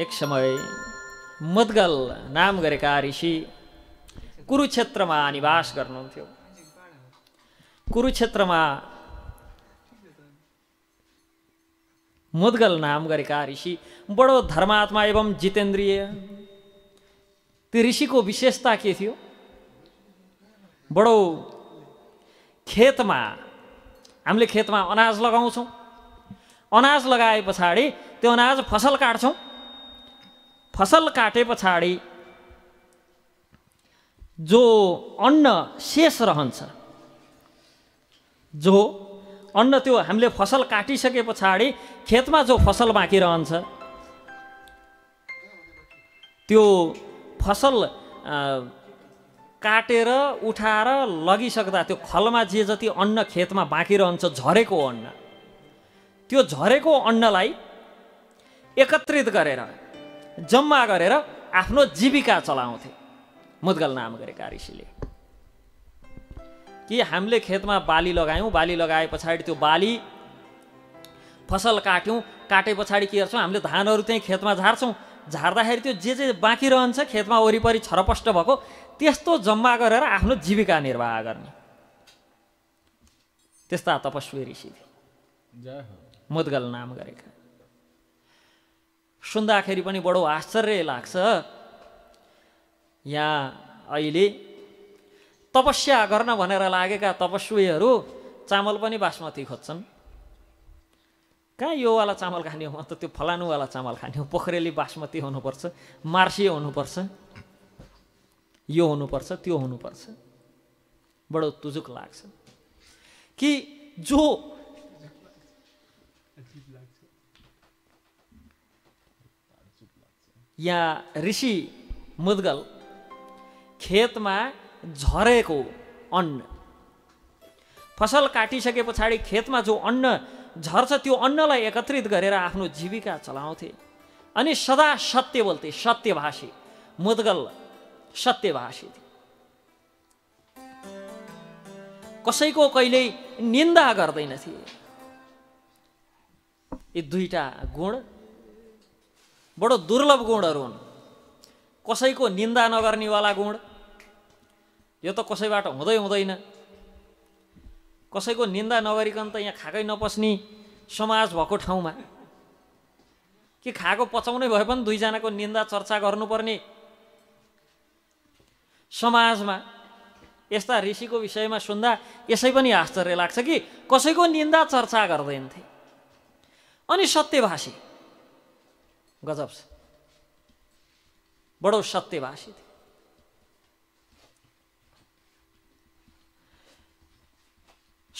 एक समय मदगल नाम गरेका ऋषि कुरुक्षेत्रमा निवास गर्नुहुन्थ्यो कुरुक्षेत्रमा मुद्गल नाम गरेका ऋषि बडो धर्मात्मा एवं जितेन्द्रिय त्यो ऋषिको विशेषता के थियो बडो खेतमा हामीले खेतमा अनाज लगाउँछौँ अनाज लगाए पछाडि त्यो अनाज फसल काट्छौँ फसल काटे पछाडि जो अन्न शेष रहन्छ जो अन्न त्यो हामीले फसल काटिसके पछाडि खेतमा जो फसल बाँकी रहन्छ त्यो फसल काटेर उठाएर लगिसक्दा त्यो खलमा जे जति अन्न खेतमा बाँकी रहन्छ झरेको अन्न त्यो झरेको अन्नलाई एकत्रित गरेर जम्मा गरेर आफ्नो जीविका चलाउँथे मुद्गल नाम गरेका ऋषिले कि हामीले खेतमा बाली लगायौँ बाली लगाए पछाडि त्यो बाली फसल काट्यौँ काटे पछाडि के गर्छौँ हामीले धानहरू त्यहीँ खेतमा झार्छौँ झार्दाखेरि त्यो जे जे बाँकी रहन्छ खेतमा वरिपरि छरपष्ट भएको त्यस्तो जम्मा गरेर आफ्नो जीविका निर्वाह गर्ने त्यस्ता तपस्वी ऋषि थिए मुद्गल नाम गरेका सुन्दाखेरि पनि बडो आश्चर्य लाग्छ यहाँ अहिले तपस्या गर्न भनेर लागेका तपस्वीहरू चामल पनि बासमती खोज्छन् कहाँ योवाला चामल खाने हो अन्त त्यो फलानुवाला चामल खाने हो पोखरेली बासमती हुनुपर्छ मार्सी हुनुपर्छ यो हुनुपर्छ त्यो हुनुपर्छ बडो तुजुक लाग्छ कि जो यहाँ ऋषि मुद्गल खेतमा झरेको अन्न फसल काटिसके पछाडि खेतमा जो अन्न झर्छ त्यो अन्नलाई एकत्रित गरेर आफ्नो जीविका चलाउँथे अनि सदा सत्य बोल्थे सत्यभाषी मुद्गल सत्यभाषी थिए कसैको कहिल्यै निन्दा गर्दैनथे यी दुईटा गुण बडो दुर्लभ गुणहरू हुन् कसैको निन्दा नगर्नेवाला गुण यो त कसैबाट हुँदै हुँदैन कसैको निन्दा नगरिकन त यहाँ खाकै नपस्ने समाज भएको ठाउँमा कि खाएको पचाउनै भए पनि दुईजनाको निन्दा चर्चा गर्नुपर्ने समाजमा यस्ता ऋषिको विषयमा सुन्दा यसै पनि आश्चर्य लाग्छ कि कसैको निन्दा चर्चा गर्दैनथे अनि सत्यभाषी गजब छ बड़ो सत्यभाषी थिए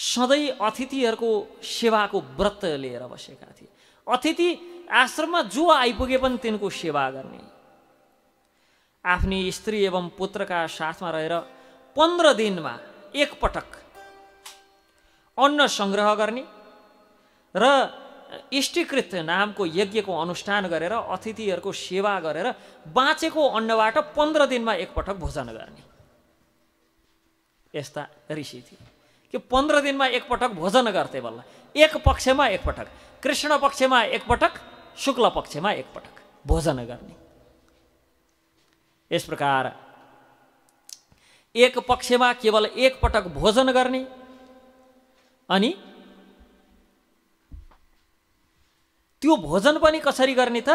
सधैँ अतिथिहरूको सेवाको व्रत लिएर बसेका थिए अतिथि आश्रममा जो आइपुगे पनि तिनको सेवा गर्ने आफ्नी स्त्री एवं पुत्रका साथमा रहेर पन्ध्र दिनमा एकपटक अन्न सङ्ग्रह गर्ने र इष्टीकृत नामको यज्ञको अनुष्ठान गरेर अतिथिहरूको सेवा गरेर बाँचेको अन्नबाट पन्ध्र दिनमा एकपटक भोजन गर्ने यस्ता ऋषि थिए कि पन्ध्र दिनमा एकपटक भोजन गर्थे बल्ल एक पक्षमा एकपटक कृष्ण पक्षमा एकपटक शुक्ल पक्षमा एकपटक भोजन गर्ने यस प्रकार एक पक्षमा केवल एकपटक भोजन गर्ने अनि त्यो भोजन पनि कसरी गर्ने त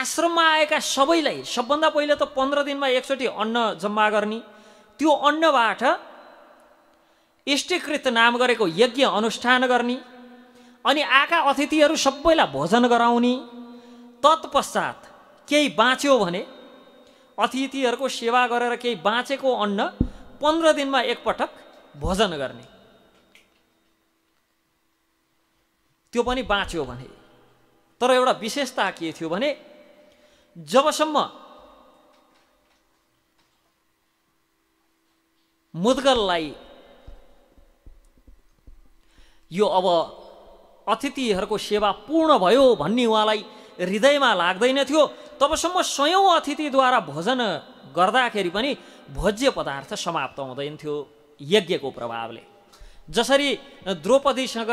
आश्रममा आएका सबैलाई सबभन्दा पहिले त पन्ध्र दिनमा एकचोटि अन्न जम्मा गर्ने त्यो अन्नबाट इष्टीकृत नाम गरेको यज्ञ अनुष्ठान गर्ने अनि आएका अतिथिहरू सबैलाई भोजन गराउने तत्पश्चात केही बाँच्यो भने अतिथिहरूको सेवा गरेर केही बाँचेको अन्न पन्ध्र दिनमा एकपटक भोजन गर्ने त्यो पनि बाँच्यो भने तर एउटा विशेषता के थियो भने जबसम्म मुद्गललाई यो अब अतिथिहरूको सेवा पूर्ण भयो भन्ने उहाँलाई हृदयमा लाग्दैन थियो तबसम्म स्वयं अतिथिद्वारा भोजन गर्दाखेरि पनि भोज्य पदार्थ समाप्त हुँदैन थियो यज्ञको प्रभावले जसरी द्रौपदीसँग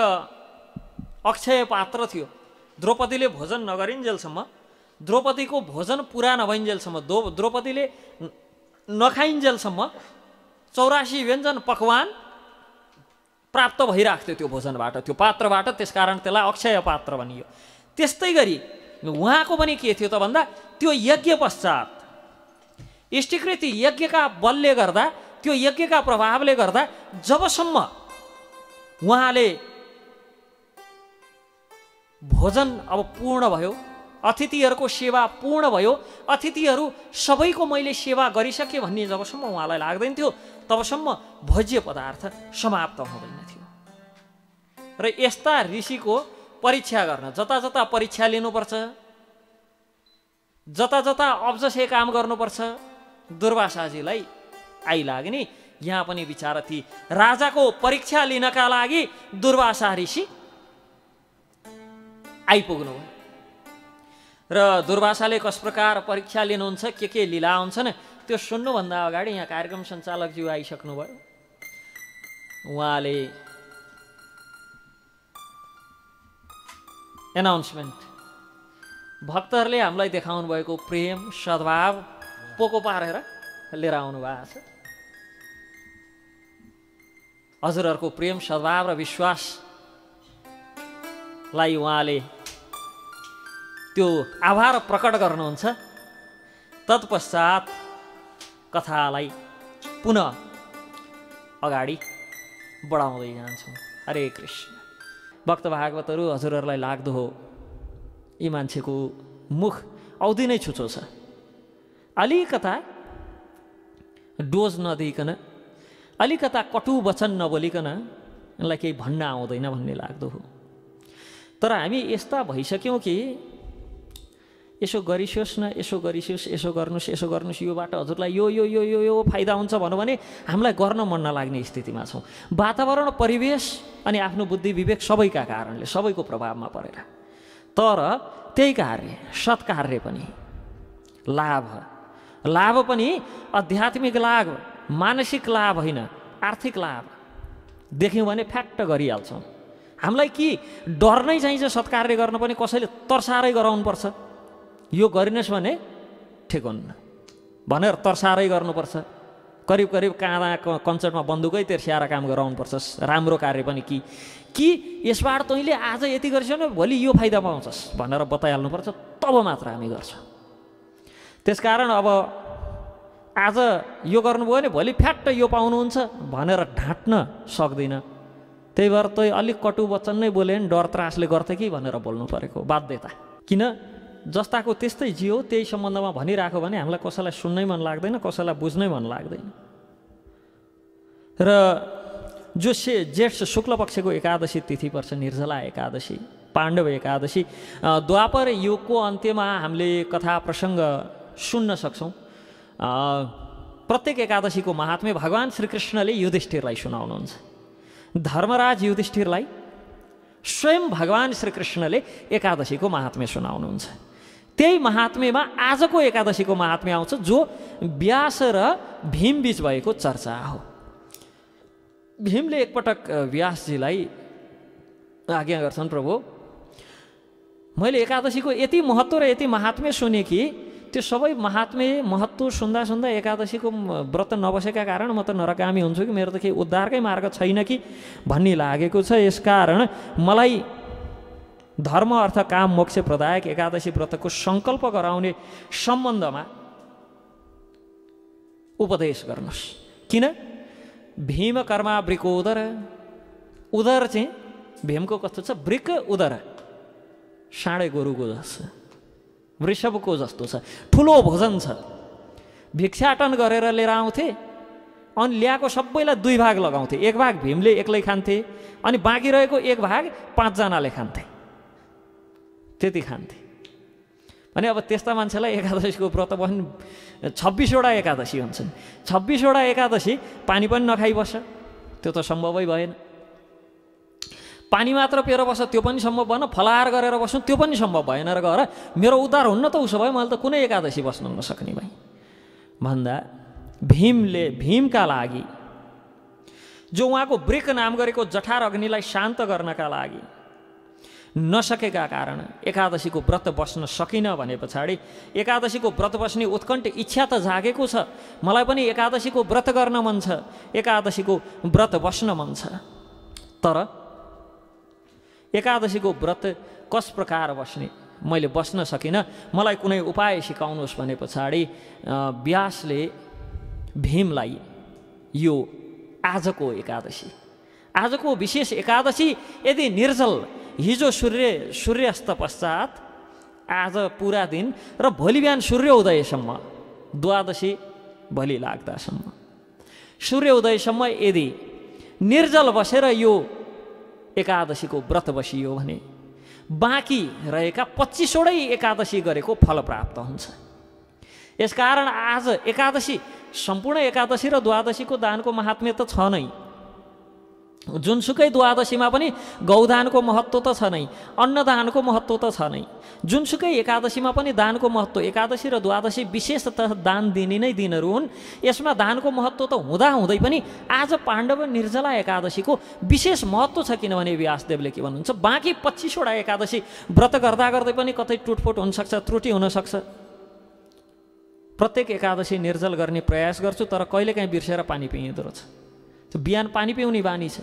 अक्षय पात्र थियो द्रौपदीले भोजन नगरिन्जेलसम्म द्रौपदीको भोजन पुरा नभइन्जेलसम्म दो द्रौपदीले नखाइन्जेलसम्म चौरासी व्यञ्जन पकवान प्राप्त भइरहेको थियो त्यो भोजनबाट त्यो पात्रबाट त्यस कारण त्यसलाई अक्षय पात्र भनियो त्यस्तै गरी उहाँको पनि के थियो त भन्दा त्यो यज्ञ पश्चात इष्टिकृति यज्ञका बलले गर्दा त्यो यज्ञका प्रभावले गर्दा जबसम्म उहाँले भोजन अब पूर्ण भयो अतिथिहरूको सेवा पूर्ण भयो अतिथिहरू सबैको मैले सेवा गरिसकेँ भन्ने जबसम्म उहाँलाई लाग्दैन थियो तबसम्म भोज्य पदार्थ समाप्त हुँदैन थियो र यस्ता ऋषिको परीक्षा गर्न जता जता परीक्षा लिनुपर्छ जता जता अब्जसे काम गर्नुपर्छ दुर्वासाजीलाई आइलाग्ने यहाँ पनि विचार थिए राजाको परीक्षा लिनका लागि दुर्वासा ऋषि आइपुग्नु भयो र दुर्वासाले कस प्रकार परीक्षा लिनुहुन्छ के के लिला हुन्छन् त्यो सुन्नुभन्दा अगाडि यहाँ कार्यक्रम सञ्चालकज्यू आइसक्नुभयो उहाँले एनाउन्समेन्ट भक्तहरूले हामीलाई देखाउनु भएको प्रेम सद्भाव पोको पारेर लिएर आउनु भएको छ हजुरहरूको प्रेम सद्भाव र विश्वास लाई उहाँले त्यो आभार प्रकट गर्नुहुन्छ तत्पश्चात कथालाई पुनः अगाडि बढाउँदै जान्छौँ हरे कृष्ण भक्त भागवतहरू हजुरहरूलाई लाग्दो हो यी मान्छेको मुख औधी नै छुचो छ अलिकता डोज नदिइकन अलिकता कटु वचन नबोलिकन यसलाई केही भन्न आउँदैन भन्ने लाग्दो हो तर हामी यस्ता भइसक्यौँ कि यसो गरिस्योस् न यसो गरिस्योस् यसो गर्नुहोस् यसो गर्नुहोस् योबाट हजुरलाई यो यो यो यो यो फाइदा हुन्छ भनौँ भने हामीलाई गर्न मन नलाग्ने स्थितिमा छौँ वातावरण परिवेश अनि आफ्नो बुद्धि विवेक सबैका कारणले सबैको प्रभावमा परेर तर त्यही कार्य सत्कार्य पनि लाभ लाभ पनि आध्यात्मिक लाभ मानसिक लाभ होइन आर्थिक लाभ देख्यौँ भने फ्याक्ट गरिहाल्छौँ हामीलाई कि डर नै चाहिन्छ सत्कार्य गर्न पनि कसैले तर्सारै गराउनुपर्छ यो गरिनुहोस् भने ठिक हुन्न भनेर तर्सारै गर्नुपर्छ करिब करिब काँदा कन्सर्टमा बन्दुकै तेर्स्याएर काम गराउनुपर्छ राम्रो कार्य पनि कि कि यसबाट तैँले आज यति गरिसक्यो भने भोलि यो फाइदा पाउँछस् भनेर बताइहाल्नुपर्छ तब मात्र हामी गर्छौँ त्यसकारण अब आज यो गर्नुभयो भने भोलि फ्याट्ट यो पाउनुहुन्छ भनेर ढाँट्न सक्दैन त्यही भएर तै अलिक कटु वचन नै बोलेन भने डर त्रासले गर्थे कि भनेर बोल्नु परेको बाध्यता किन जस्ताको त्यस्तै जियो त्यही सम्बन्धमा भनिरहेको भने हामीलाई कसैलाई सुन्नै मन लाग्दैन कसैलाई बुझ्नै मन लाग्दैन र जो से जेठ शुक्ल पक्षको एकादशी तिथि पर्छ निर्जला एकादशी पाण्डव एकादशी द्वापर युगको अन्त्यमा हामीले कथा प्रसङ्ग सुन्न सक्छौँ प्रत्येक एकादशीको महात्म्य भगवान् श्रीकृष्णले युधिष्ठिरलाई सुनाउनुहुन्छ धर्मराज युधिष्ठिरलाई स्वयं भगवान् श्रीकृष्णले एकादशीको महात्म्य सुनाउनुहुन्छ त्यही महात्म्यमा आजको एकादशीको महात्म्य आउँछ जो व्यास र भीमबीच भएको चर्चा हो भीमले एकपटक व्यासजीलाई आज्ञा गर्छन् प्रभु मैले एकादशीको यति महत्त्व र यति महात्म्य सुने कि त्यो सबै महात्म्य महत्त्व सुन्दा सुन्दा एकादशीको व्रत नबसेका कारण म त नरकामी हुन्छु कि मेरो त केही उद्धारकै मार्ग छैन कि भन्ने लागेको छ यसकारण मलाई धर्म अर्थ काम मोक्ष प्रदायक एकादशी व्रतको सङ्कल्प गराउने सम्बन्धमा उपदेश गर्नुहोस् किन भीम कर्मावृको उदर उदर चाहिँ भीमको कस्तो छ वृक उदर साँडे गोरुको जस्तो वृषभको जस्तो छ ठुलो भोजन छ भिक्षाटन गरेर लिएर आउँथे अनि ल्याएको सबैलाई दुई भाग लगाउँथे एक भाग भीमले एक्लै खान्थे अनि बाँकी रहेको एक भाग पाँचजनाले खान्थे त्यति खान्थे अनि अब त्यस्ता मान्छेलाई एकादशीको व्रत पनि छब्बिसवटा एकादशी हुन्छन् छब्बिसवटा एकादशी पानी पनि नखाइबस्छ त्यो त सम्भवै भएन पानी मात्र पिएर बस त्यो पनि सम्भव भएन फलाहार गरेर बस्नु त्यो पनि सम्भव भएन र गएर मेरो उद्धार हुन्न त उसो भए मैले त कुनै एकादशी बस्न नसक्ने भाइ भन्दा भीमले भीमका लागि जो उहाँको ब्रेक नाम गरेको जठार अग्निलाई शान्त गर्नका लागि नसकेका कारण एकादशीको व्रत बस्न सकिनँ भने पछाडि एकादशीको व्रत बस्ने उत्कण्ठ इच्छा त जागेको छ मलाई पनि एकादशीको व्रत गर्न मन छ एकादशीको व्रत बस्न मन छ तर एकादशीको व्रत कस प्रकार बस्ने मैले बस्न सकिनँ मलाई कुनै उपाय सिकाउनुहोस् भने पछाडि व्यासले भीमलाई यो आजको एकादशी आजको विशेष एकादशी यदि निर्जल हिजो सूर्य सूर्यास्त पश्चात आज पुरा दिन र भोलि बिहान सूर्य उदयसम्म द्वादशी भोलि लाग्दासम्म सूर्य उदयसम्म यदि निर्जल बसेर यो एकादशीको व्रत बसियो भने बाँकी रहेका पच्चिसवटै एकादशी गरेको फल प्राप्त हुन्छ यसकारण आज एकादशी सम्पूर्ण एकादशी र द्वादशीको दानको महात्म्य त छ नै जुनसुकै द्वादशीमा पनि गौदानको महत्त्व त छ नै अन्नदानको महत्त्व त छ नै जुनसुकै एकादशीमा पनि दानको महत्त्व एकादशी र द्वादशी विशेषतः दान दिने नै दिनहरू हुन् यसमा दानको महत्त्व त हुँदाहुँदै पनि आज पाण्डव निर्जला एकादशीको विशेष महत्त्व छ किनभने व्यासदेवले के भन्नुहुन्छ बाँकी पच्चिसवटा एकादशी व्रत गर्दा गर्दै पनि कतै टुटफुट हुनसक्छ त्रुटि हुनसक्छ प्रत्येक एकादशी निर्जल गर्ने प्रयास गर्छु तर कहिलेकाहीँ बिर्सेर पानी पिइँदो रहेछ त्यो बिहान पानी पिउने बानी छ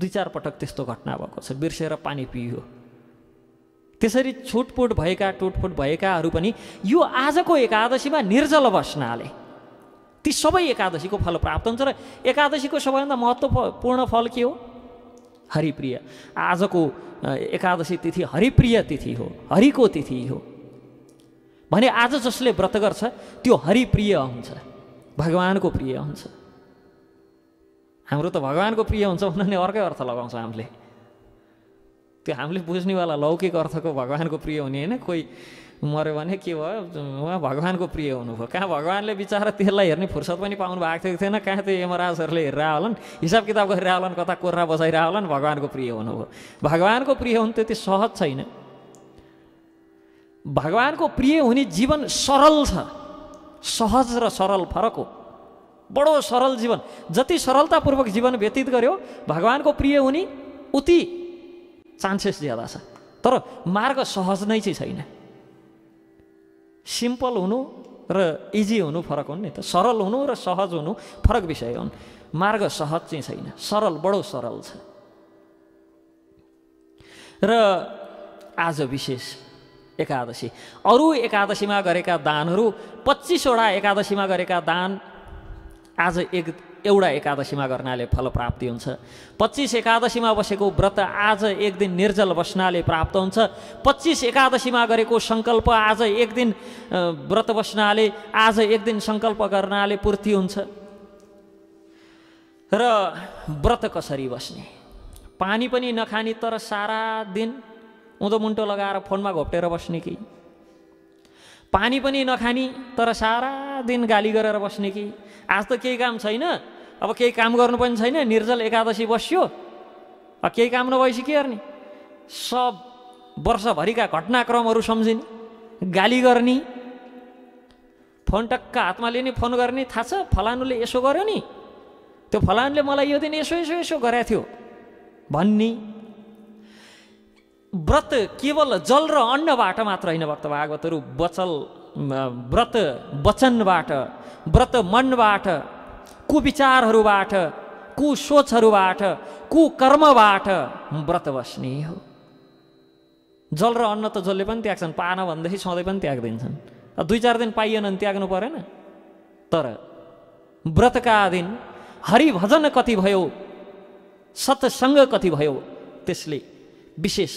दुई चार पटक त्यस्तो घटना भएको छ बिर्सेर पानी पियो त्यसरी छुटपुट भएका टुटफुट भएकाहरू पनि यो आजको एकादशीमा निर्जल बस्नाले ती सबै एकादशीको फल प्राप्त हुन्छ र एकादशीको सबैभन्दा महत्त्वपूर्ण फल के हो हरिप्रिय आजको एकादशी तिथि हरिप्रिय तिथि हो हरिको तिथि हो भने आज जसले व्रत गर्छ त्यो हरिप्रिय हुन्छ भगवानको प्रिय हुन्छ हाम्रो त भगवान्को प्रिय हुन्छ भन्ने अर्कै अर्थ लगाउँछौँ हामीले त्यो हामीले बुझ्नेवाला लौकिक अर्थको भगवान्को प्रिय हुने होइन कोही मऱ्यो भने के भयो उहाँ भगवान्को प्रिय हुनुभयो कहाँ भगवान्ले बिचरा त्यसलाई हेर्ने फुर्सद पनि पाउनु भएको थिएन कहाँ त्यो यमराजहरूले हेरेर होलान् हिसाब किताब गरेर होलान् कता कोर्रा बसाइरह होलान् भगवान्को प्रिय हुनुभयो भगवान्को प्रिय हुनु त्यति सहज छैन भगवान्को प्रिय हुने जीवन सरल छ सहज र सरल फरक हो बडो सरल जीवन जति सरलतापूर्वक जीवन व्यतीत गर्यो भगवान्को प्रिय हुने उति चान्सेस ज्यादा छ तर मार्ग सहज नै चाहिँ छैन सिम्पल हुनु र इजी हुनु फरक हुन् नि त सरल हुनु र सहज हुनु फरक विषय हुन् मार्ग सहज चाहिँ छैन सरल बडो सरल छ र आज विशेष एकादशी अरू एकादशीमा गरेका दानहरू पच्चिसवटा एकादशीमा गरेका दान आज एक एउटा एकादशीमा गर्नाले फल प्राप्ति हुन्छ पच्चिस एकादशीमा बसेको व्रत आज एक दिन निर्जल बस्नाले प्राप्त हुन्छ पच्चिस एकादशीमा गरेको सङ्कल्प आज एक दिन व्रत बस्नाले आज एक दिन सङ्कल्प गर्नाले पूर्ति हुन्छ र व्रत कसरी बस्ने पानी पनि नखाने तर सारा दिन उँधो मुन्टो लगाएर फोनमा घोप्टेर बस्ने कि पानी पनि नखानी तर सारा दिन गाली गरेर बस्ने कि आज त केही काम छैन अब केही काम गर्नु पनि छैन निर्जल एकादशी बस्यो अब केही काम नभएपछि के गर्ने सब वर्षभरिका घटनाक्रमहरू सम्झिने गाली गर्ने फोन टक्क हातमा लिने फोन गर्ने थाहा छ फलानुले यसो गर्यो नि त्यो फलानुले मलाई यो दिन यसो यसो यसो गरेको थियो भन्ने व्रत केवल जल र अन्नबाट मात्र होइन भक्त भागवतहरू बचल व्रत वचनबाट व्रत मनबाट कुविचारहरूबाट कुसोचहरूबाट कुकर्मबाट व्रत बस्ने हो जल र अन्न त जसले पनि त्याग्छन् पाएन भनेदेखि सधैँ पनि त्यागिदिन्छन् दुई चार दिन पाइएन भने त्याग्नु परेन तर व्रतका दिन हरिभजन कति भयो सत्सङ्ग कति भयो त्यसले विशेष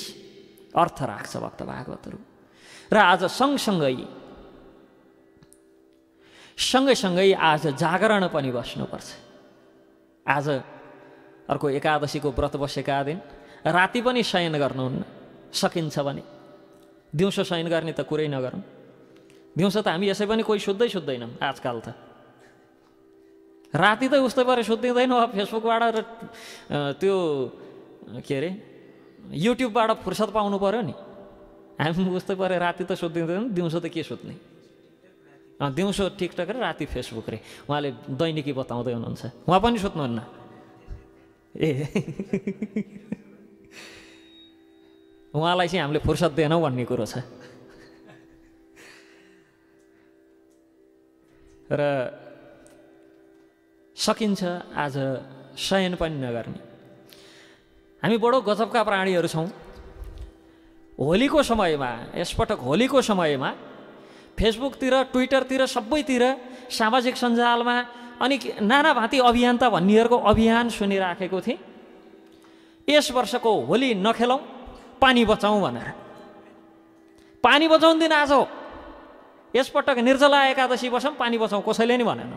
अर्थ राख्छ भक्त भागवतहरू र आज सँगसँगै सँगैसँगै आज जागरण पनि बस्नुपर्छ आज अर्को एकादशीको व्रत बसेका दिन राति पनि शयन गर्नुहुन्न सकिन्छ भने दिउँसो शयन गर्ने त कुरै नगरौँ दिउँसो त हामी यसै पनि कोही सुत्दै सुत्दैनौँ आजकल त राति त उस्तै परे अब फेसबुकबाट र त्यो के अरे युट्युबबाट फुर्सद पाउनु पऱ्यो नि हामी उस्तै परे राति त सुत्दिँदैन दिउँसो त के सुत्ने दिउँसो टिकटक र राति फेसबुक रे उहाँले दैनिकी बताउँदै हुनुहुन्छ उहाँ पनि सोध्नुहुन्न ए उहाँलाई चाहिँ हामीले फुर्सद दिएनौँ भन्ने कुरो छ र सकिन्छ आज शयन पनि नगर्ने हामी बडो गजबका प्राणीहरू छौँ होलीको समयमा यसपटक होलीको समयमा फेसबुकतिर ट्विटरतिर सबैतिर सामाजिक सञ्जालमा अनि भाँती अभियान त भन्नेहरूको अभियान सुनिराखेको थिएँ यस वर्षको होली नखेलौँ पानी बचाउँ भनेर पानी बचाउँ दिन आज यसपटक निर्जला एकादशी बसौँ पानी बचाउँ कसैले नि भनेन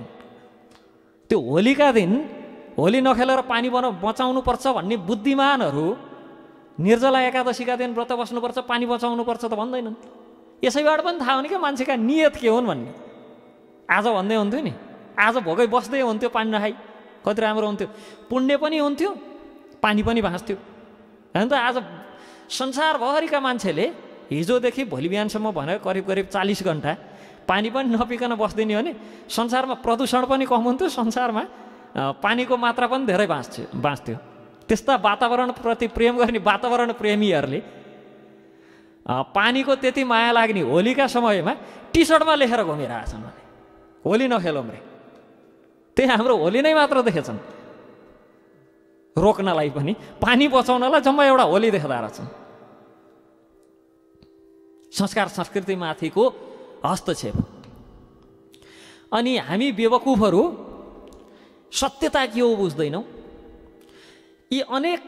त्यो होलीका दिन होली नखेलेर पानी बना बचाउनुपर्छ भन्ने बुद्धिमानहरू निर्जला एकादशीका दिन व्रत बस्नुपर्छ पानी बचाउनुपर्छ त भन्दैनन् यसैबाट पनि थाहा हुने क्या मान्छेका नियत के हुन् भन्ने आज भन्दै हुन्थ्यो नि आज भोकै बस्दै हुन्थ्यो पानी नखाइ कति राम्रो हुन्थ्यो पुण्य पनि हुन्थ्यो पानी पनि भाँच्थ्यो होइन त आज संसारभरिका मान्छेले हिजोदेखि भोलि बिहानसम्म भनेर करिब करिब चालिस घन्टा पानी पनि नपिकन बस्दिने हो भने संसारमा प्रदूषण पनि कम हुन्थ्यो संसारमा पानीको मात्रा पनि धेरै बाँच्थ्यो बाँच्थ्यो त्यस्ता वातावरणप्रति प्रेम गर्ने वातावरण प्रेमीहरूले पानीको त्यति माया लाग्ने होलीका समयमा टी सर्टमा लेखेर घुमिरहेछन् भने होली नखेलौँ रे त्यही हाम्रो होली नै मात्र देखेछन् रोक्नलाई पनि पानी बचाउनलाई जम्मा एउटा होली देख्दा रहेछन् संस्कार संस्कृतिमाथिको हस्तक्षेप अनि हामी बेवकुफहरू सत्यता के हो बुझ्दैनौँ यी अनेक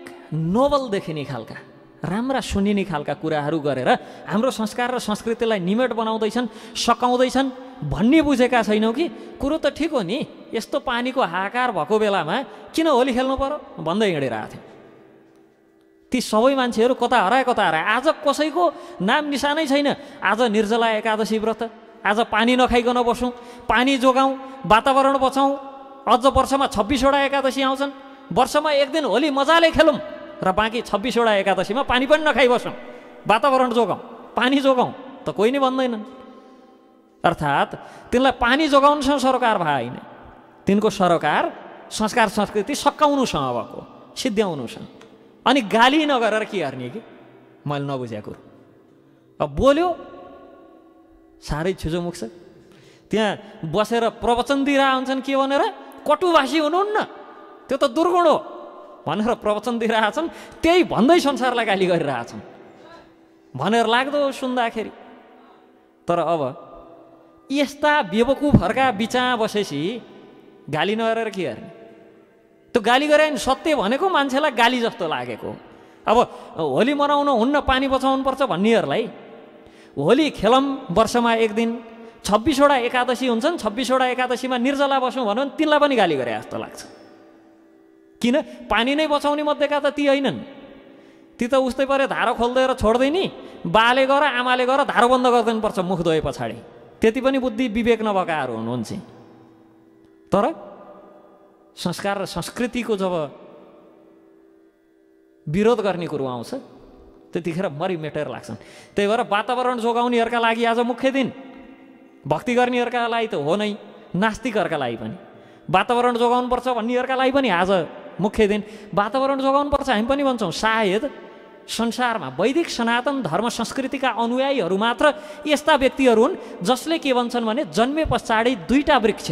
नोबल देखिने खालका राम्रा सुनिने खालका कुराहरू गरेर हाम्रो संस्कार र संस्कृतिलाई निमेट बनाउँदैछन् सकाउँदैछन् भन्ने बुझेका छैनौँ कि कुरो त ठिक हो नि यस्तो पानीको हाकार भएको बेलामा किन होली खेल्नु पर्यो भन्दै हिँडेर आएको थियो ती सबै मान्छेहरू कता हराए कता हराए आज कसैको नाम निशानै छैन आज निर्जला एकादशी व्रत आज पानी नखाइकन बसौँ पानी जोगाउँ वातावरण बचाउँ अझ वर्षमा छब्बिसवटा एकादशी आउँछन् वर्षमा एक दिन होली मजाले खेलौँ र बाँकी छब्बिसवटा एकादशीमा पानी पनि नखाइबसौँ वातावरण जोगाउँ पानी जोगाउँ त कोही नै भन्दैनन् अर्थात् तिनलाई पानी जोगाउनुसँग सरोकार होइन तिनको सरकार संस्कार संस्कृति सकाउनुसँग भएको सिद्ध्याउनुसँग अनि गाली नगरेर के गर्ने कि मैले नबुझेको अब बोल्यो साह्रै मुख छ त्यहाँ बसेर प्रवचन दिइरह हुन्छन् के भनेर कटुभाषी हुनुहुन्न त्यो त दुर्गुण हो भनेर प्रवचन दिइरहेछन् त्यही भन्दै संसारलाई गाली गरिरहेछन् भनेर लाग्दो सुन्दाखेरि तर अब यस्ता बेवकुफहरूका बिचा बसेपछि गाली नगरेर के गर्ने त्यो गाली गरे नि सत्य भनेको मान्छेलाई गाली जस्तो लागेको अब होली मनाउनु हुन्न पानी बचाउनुपर्छ भन्नेहरूलाई होली खेलम वर्षमा एक दिन छब्बिसवटा एकादशी हुन्छन् छब्बिसवटा एकादशीमा निर्जला बसौँ भन्यो भने तिनलाई पनि गाली गरे जस्तो लाग्छ किन पानी नै बचाउने मध्येका त ती होइनन् ती त उस्तै परे धारो र छोड्दै नि बाले गर आमाले गर धारो बन्द गरिदिनुपर्छ मुख धोए पछाडि त्यति पनि बुद्धि विवेक नभएकाहरू हुनुहुन्छ तर संस्कार र संस्कृतिको जब विरोध गर्ने कुरो आउँछ त्यतिखेर मरिमेटेर लाग्छन् त्यही भएर वातावरण जोगाउनेहरूका लागि आज मुख्य दिन भक्ति गर्नेहरूका लागि त हो नै नास्तिकहरूका लागि पनि वातावरण जोगाउनुपर्छ भन्नेहरूका लागि पनि आज मुख्य दिन वातावरण जोगाउनुपर्छ हामी पनि भन्छौँ सायद संसारमा वैदिक सनातन धर्म संस्कृतिका अनुयायीहरू मात्र यस्ता व्यक्तिहरू हुन् जसले के भन्छन् भने जन्मे पछाडि दुईवटा वृक्ष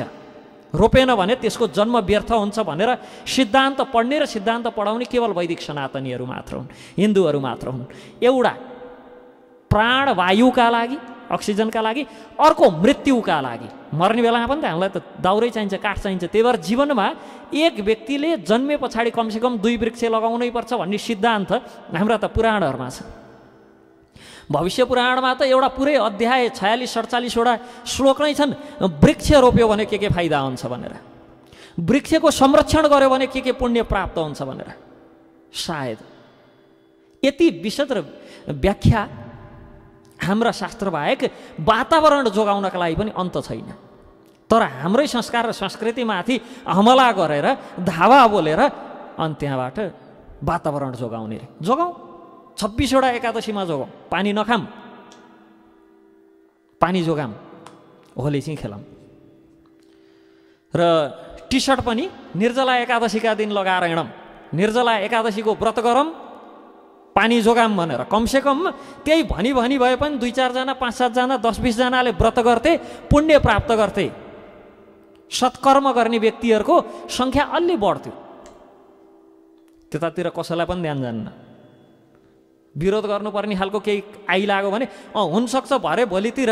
रोपेन भने त्यसको जन्म व्यर्थ हुन्छ भनेर सिद्धान्त पढ्ने र सिद्धान्त पढाउने केवल वैदिक सनातनीहरू मात्र हुन् हिन्दूहरू मात्र हुन् एउटा प्राणवायुका लागि अक्सिजनका लागि अर्को मृत्युका लागि मर्ने बेलामा पनि त हामीलाई त दाउरै चाहिन्छ काठ चाहिन्छ त्यही भएर जीवनमा एक व्यक्तिले जन्मे पछाडि कमसेकम दुई वृक्ष लगाउनै पर्छ भन्ने सिद्धान्त हाम्रा त पुराणहरूमा छ भविष्य पुराणमा त एउटा पुरै अध्याय छयालिस सडचालिसवटा श्लोक नै छन् वृक्ष रोप्यो भने के के फाइदा हुन्छ भनेर वृक्षको संरक्षण गर्यो भने के के पुण्य प्राप्त हुन्छ भनेर सायद यति विशद व्याख्या हाम्रा शास्त्रबाहेक वातावरण जोगाउनका लागि पनि अन्त छैन तर हाम्रै संस्कार र संस्कृतिमाथि हमला गरेर धावा बोलेर अनि त्यहाँबाट वातावरण जोगाउने रे जोगाउँ छब्बिसवटा एकादशीमा जोगाउँ पानी नखाम पानी जोगाम होली चाहिँ खेलाम र टी सर्ट पनि निर्जला एकादशीका दिन लगाएर हिँडौँ निर्जला एकादशीको व्रत गरौँ पानी जोगाम भनेर कमसेकम त्यही भनी भनी भए पनि दुई चारजना पाँच सातजना दस बिसजनाले व्रत गर्थे पुण्य प्राप्त गर्थे सत्कर्म गर्ने व्यक्तिहरूको सङ्ख्या अलि बढ्थ्यो त्यतातिर कसैलाई पनि ध्यान जान्न विरोध गर्नुपर्ने खालको केही आइलाग्यो भने अँ हुनसक्छ भरे भोलितिर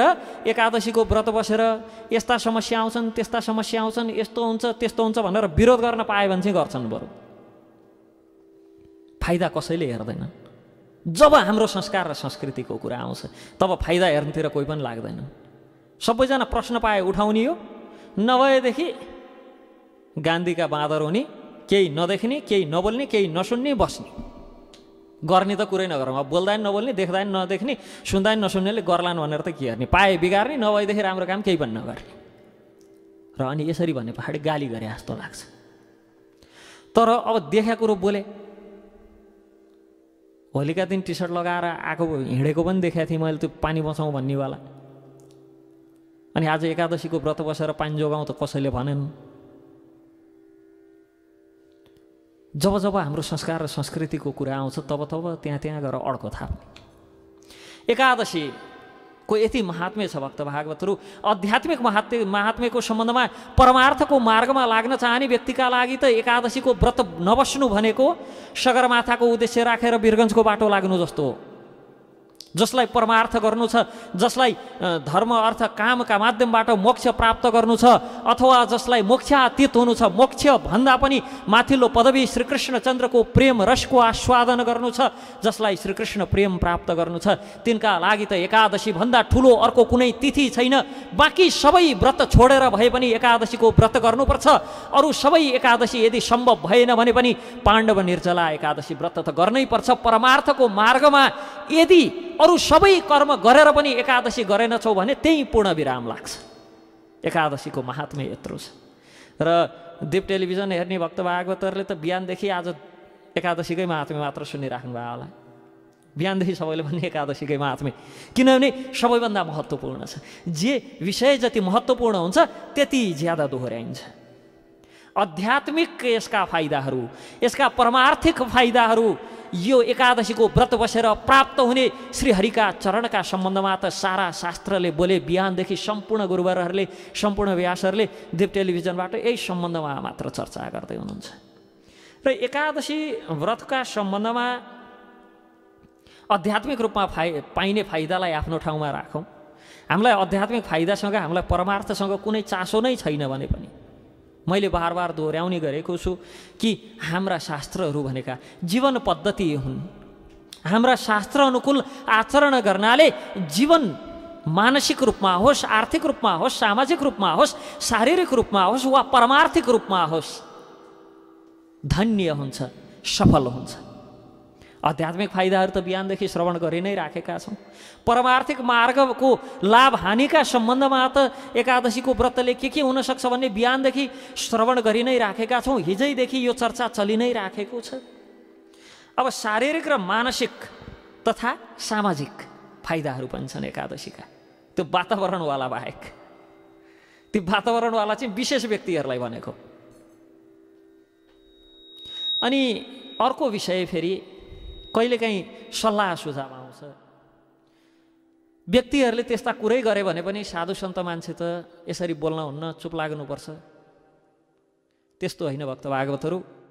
एकादशीको व्रत बसेर यस्ता समस्या आउँछन् त्यस्ता समस्या आउँछन् यस्तो हुन्छ त्यस्तो हुन्छ भनेर विरोध गर्न पायो भने चाहिँ गर्छन् बरु फाइदा कसैले हेर्दैन जब हाम्रो संस्कार र संस्कृतिको कुरा आउँछ तब फाइदा हेर्नुतिर कोही पनि लाग्दैन सबैजना प्रश्न पाए उठाउने हो नभएदेखि गान्धीका बाँदर हुने केही नदेख्ने केही नबोल्ने केही नसुन्ने बस्ने गर्ने त कुरै नगरौँ अब बोल्दा पनि नबोल्ने देख्दा पनि नदेख्ने सुन्दा पनि नसुन्नेले गर्लान् भनेर त के हेर्ने पाए बिगार्ने नभएदेखि राम्रो काम केही पनि नगर्ने र अनि यसरी भने पछाडि गाली गरे जस्तो लाग्छ तर अब देखा कुरो बोले भोलिका दिन टी सर्ट लगाएर आएको हिँडेको पनि देखाएको थिएँ मैले त्यो पानी बचाउँ भन्नेवाला अनि आज एकादशीको व्रत बसेर पानी जोगाउँ त कसैले भनेन जब जब हाम्रो संस्कार र संस्कृतिको कुरा आउँछ तब तब त्यहाँ त्यहाँ गएर अड्को थाप्ने एकादशी को यति महात्मे छ भक्त भागवतहरू आध्यात्मिक महात्म्य महात्म्यको सम्बन्धमा परमार्थको मार्गमा लाग्न चाहने व्यक्तिका लागि त एकादशीको व्रत नबस्नु भनेको सगरमाथाको उद्देश्य राखेर वीरगन्जको बाटो लाग्नु जस्तो हो जसलाई परमार्थ गर्नु छ जसलाई धर्म अर्थ कामका माध्यमबाट मोक्ष प्राप्त गर्नु छ अथवा जसलाई मोक्षातीत हुनु छ मोक्ष भन्दा पनि माथिल्लो पदवी श्रीकृष्णचन्द्रको प्रेम रसको आस्वादन गर्नु छ जसलाई श्रीकृष्ण प्रेम प्राप्त गर्नु छ तिनका लागि त एकादशी भन्दा ठुलो अर्को कुनै तिथि छैन बाँकी सबै व्रत छोडेर भए पनि एकादशीको व्रत गर्नुपर्छ अरू सबै एकादशी यदि सम्भव भएन भने पनि पाण्डव निर्जला एकादशी व्रत त गर्नै पर्छ परमार्थको मार्गमा यदि अरू सबै कर्म गरेर पनि एकादशी गरेनछौ भने त्यही पूर्ण विराम लाग्छ एकादशीको महात्म्य यत्रो छ र देव टेलिभिजन हेर्ने भक्त भागवतहरूले त बिहानदेखि आज एकादशीकै महात्म्य मात्र सुनिराख्नुभयो होला बिहानदेखि सबैले पनि एकादशीकै महात्म्य किनभने सबैभन्दा महत्त्वपूर्ण छ जे विषय जति महत्त्वपूर्ण हुन्छ त्यति ज्यादा दोहोऱ्याइन्छ आध्यात्मिक यसका फाइदाहरू यसका परमार्थिक फाइदाहरू यो एकादशीको व्रत बसेर प्राप्त हुने श्रीहरिका चरणका सम्बन्धमा त सारा शास्त्रले बोले बिहानदेखि सम्पूर्ण गुरुवारहरूले सम्पूर्ण व्यासहरूले देव टेलिभिजनबाट यही सम्बन्धमा मात्र चर्चा गर्दै हुनुहुन्छ र एकादशी व्रतका सम्बन्धमा आध्यात्मिक रूपमा फाइ पाइने फाइदालाई आफ्नो ठाउँमा राखौँ हामीलाई आध्यात्मिक फाइदासँग हामीलाई परमार्थसँग कुनै चासो नै छैन भने पनि मैले बार बार दोहोऱ्याउने गरेको छु कि हाम्रा शास्त्रहरू भनेका जीवन पद्धति हुन् हाम्रा शास्त्र अनुकूल आचरण गर्नाले जीवन मानसिक रूपमा होस् आर्थिक रूपमा होस् सामाजिक रूपमा होस् शारीरिक रूपमा होस् वा परमार्थिक रूपमा होस् धन्य हुन्छ सफल हुन्छ आध्यात्मिक फाइदाहरू त बिहानदेखि श्रवण गरि नै राखेका छौँ परमार्थिक मार्गको लाभ हानिका सम्बन्धमा त एकादशीको व्रतले के के हुनसक्छ भन्ने बिहानदेखि श्रवण गरि नै राखेका छौँ हिजैदेखि यो चर्चा चलि नै राखेको छ अब शारीरिक र मानसिक तथा सामाजिक फाइदाहरू पनि छन् एकादशीका त्यो वातावरणवाला बाहेक त्यो वातावरणवाला चाहिँ विशेष व्यक्तिहरूलाई भनेको अनि अर्को विषय फेरि कहिलेकाहीँ सल्लाह सुझाव आउँछ व्यक्तिहरूले त्यस्ता कुरै गरे भने पनि साधु सन्त मान्छे त यसरी बोल्न हुन्न चुप लाग्नुपर्छ त्यस्तो होइन भक्त भागवतहरू